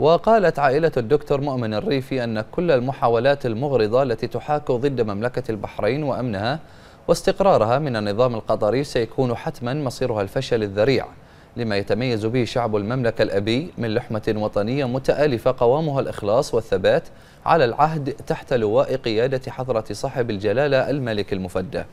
وقالت عائلة الدكتور مؤمن الريفي أن كل المحاولات المغرضة التي تحاك ضد مملكة البحرين وأمنها واستقرارها من النظام القطري سيكون حتما مصيرها الفشل الذريع لما يتميز به شعب المملكة الأبي من لحمة وطنية متآلفة قوامها الإخلاص والثبات على العهد تحت لواء قيادة حضرة صاحب الجلالة الملك المفدى